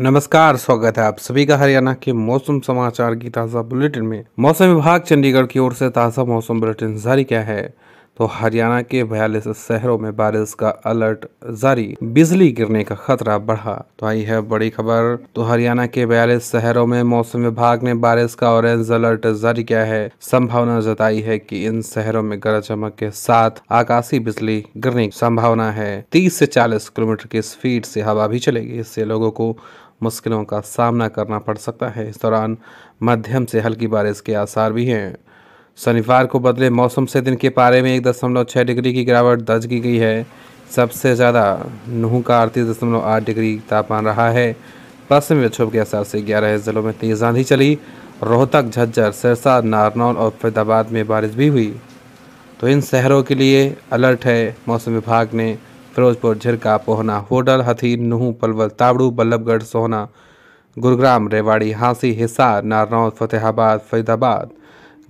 नमस्कार स्वागत है आप सभी का हरियाणा के मौसम समाचार की ताज़ा बुलेटिन में मौसम विभाग चंडीगढ़ की ओर से ताज़ा मौसम बुलेटिन जारी किया है तो हरियाणा के बयालीस शहरों में बारिश का अलर्ट जारी बिजली गिरने का खतरा बढ़ा तो आई है बड़ी खबर तो हरियाणा के बयालीस शहरों में मौसम विभाग ने बारिश का ऑरेंज अलर्ट जारी किया है संभावना जताई है कि इन शहरों में गरज चमक के साथ आकाशीय बिजली गिरने की संभावना है तीस से चालीस किलोमीटर की स्पीड से हवा भी चलेगी इससे लोगों को मुश्किलों का सामना करना पड़ सकता है इस दौरान मध्यम से हल्की बारिश के आसार भी हैं शनिवार को बदले मौसम से दिन के पारे में एक दशमलव छः डिग्री की गिरावट दर्ज की गई है सबसे ज़्यादा नूह का अड़तीस दशमलव आठ डिग्री तापमान रहा है पश्चिमी विक्षोभ के असर से ग्यारह जिलों में तेज आंधी चली रोहतक झज्जर सिरसा नारनौल और फरीदाबाद में बारिश भी हुई तो इन शहरों के लिए अलर्ट है मौसम विभाग ने फिरोजपुर झिरका पोहना होडल हथीन नुह पलवल ताबड़ू बल्लभगढ़ सोहना गुरुग्राम रेवाड़ी हांसी हिसार नारनौद फतेहाबाद फरीदाबाद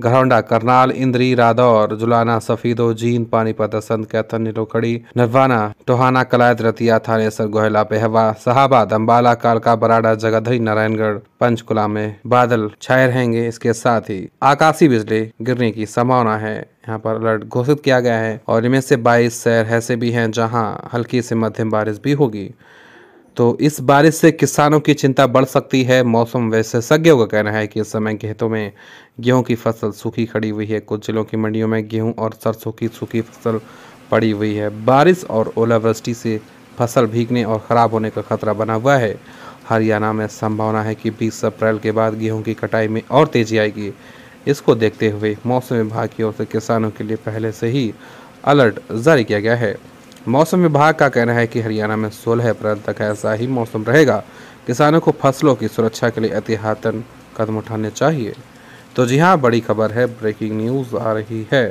घरौंडा करनाल इंद्री रादौर जुलाना सफीदो जींद पानीपत असंत कैथन निरोखड़ी नरवाना टोहाना कलायत रतिया थानेसर गोहला पेहवा सहाबाद अम्बाला कालका बराड़ा जगाधरी नारायणगढ़ पंचकुला में बादल छाए रहेंगे इसके साथ ही आकाशीय बिजली गिरने की संभावना है यहाँ पर अलर्ट घोषित किया गया है और इनमें से 22 शहर ऐसे भी हैं जहाँ हल्की से मध्यम बारिश भी होगी तो इस बारिश से किसानों की चिंता बढ़ सकती है मौसम विशेषज्ञों का कहना है कि इस समय खेतों में गेहूं की फसल सूखी खड़ी हुई है कुछ जिलों की मंडियों में गेहूं और सरसों की सूखी फसल पड़ी हुई है बारिश और ओलावृष्टि से फसल भीगने और ख़राब होने का खतरा बना हुआ है हरियाणा में संभावना है कि 20 अप्रैल के बाद गेहूं की कटाई में और तेज़ी आएगी इसको देखते हुए मौसम विभाग की ओर से किसानों के लिए पहले से ही अलर्ट जारी किया गया है मौसम विभाग का कहना है कि हरियाणा में 16 अप्रैल तक ऐसा ही मौसम रहेगा किसानों को फसलों की सुरक्षा के लिए एहतियातन कदम उठाने चाहिए तो जी हाँ बड़ी खबर है ब्रेकिंग न्यूज़ आ रही है